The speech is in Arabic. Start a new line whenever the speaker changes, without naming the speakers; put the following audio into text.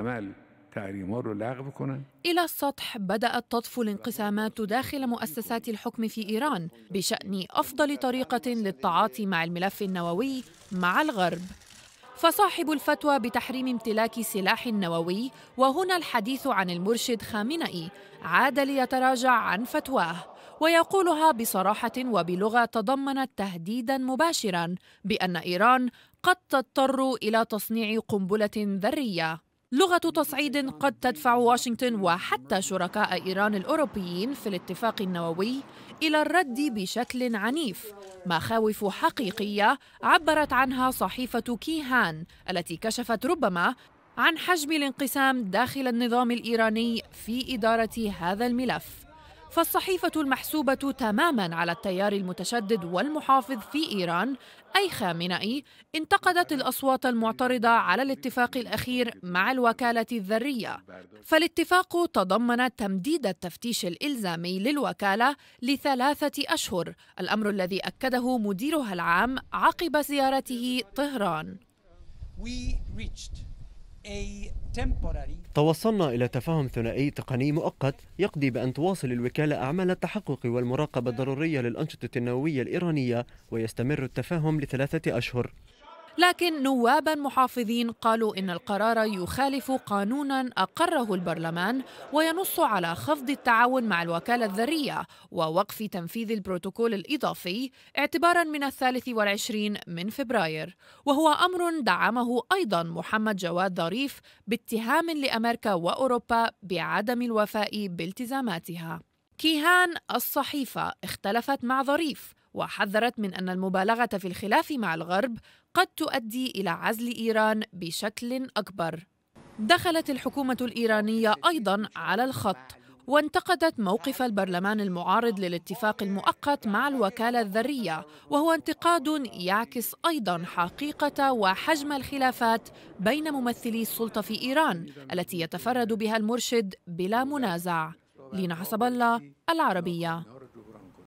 أمل تعريمه رو لغو بکنن إلى السطح بدأت تطفو الانقسامات داخل مؤسسات الحكم في إيران بشأن أفضل طريقة للتعاطي مع الملف النووي مع الغرب فصاحب الفتوى بتحريم امتلاك سلاح نووي وهنا الحديث عن المرشد خامنئي عاد ليتراجع عن فتواه ويقولها بصراحة وبلغة تضمنت تهديدا مباشرا بأن إيران قد تضطر إلى تصنيع قنبلة ذرية لغة تصعيد قد تدفع واشنطن وحتى شركاء إيران الأوروبيين في الاتفاق النووي إلى الرد بشكل عنيف مخاوف حقيقية عبرت عنها صحيفة كيهان التي كشفت ربما عن حجم الانقسام داخل النظام الإيراني في إدارة هذا الملف فالصحيفة المحسوبة تماما على التيار المتشدد والمحافظ في إيران أي خامنئي انتقدت الأصوات المعترضة على الاتفاق الأخير مع الوكالة الذرية فالاتفاق تضمن تمديد التفتيش الإلزامي للوكالة لثلاثة أشهر الأمر الذي أكده مديرها العام عقب زيارته طهران We reached توصلنا إلى تفاهم ثنائي تقني مؤقت يقضي بأن تواصل الوكالة أعمال التحقق والمراقبة الضرورية للأنشطة النووية الإيرانية ويستمر التفاهم لثلاثة أشهر لكن نوابا محافظين قالوا إن القرار يخالف قانونا أقره البرلمان وينص على خفض التعاون مع الوكالة الذرية ووقف تنفيذ البروتوكول الإضافي اعتبارا من الثالث والعشرين من فبراير وهو أمر دعمه أيضا محمد جواد ظريف باتهام لأمريكا وأوروبا بعدم الوفاء بالتزاماتها كيهان الصحيفة اختلفت مع ظريف وحذرت من أن المبالغة في الخلاف مع الغرب قد تؤدي إلى عزل إيران بشكل أكبر. دخلت الحكومة الإيرانية أيضاً على الخط وانتقدت موقف البرلمان المعارض للاتفاق المؤقت مع الوكالة الذرية وهو انتقاد يعكس أيضا حقيقة وحجم الخلافات بين ممثلي السلطة في إيران التي يتفرد بها المرشد بلا منازع لينا حسب الله العربية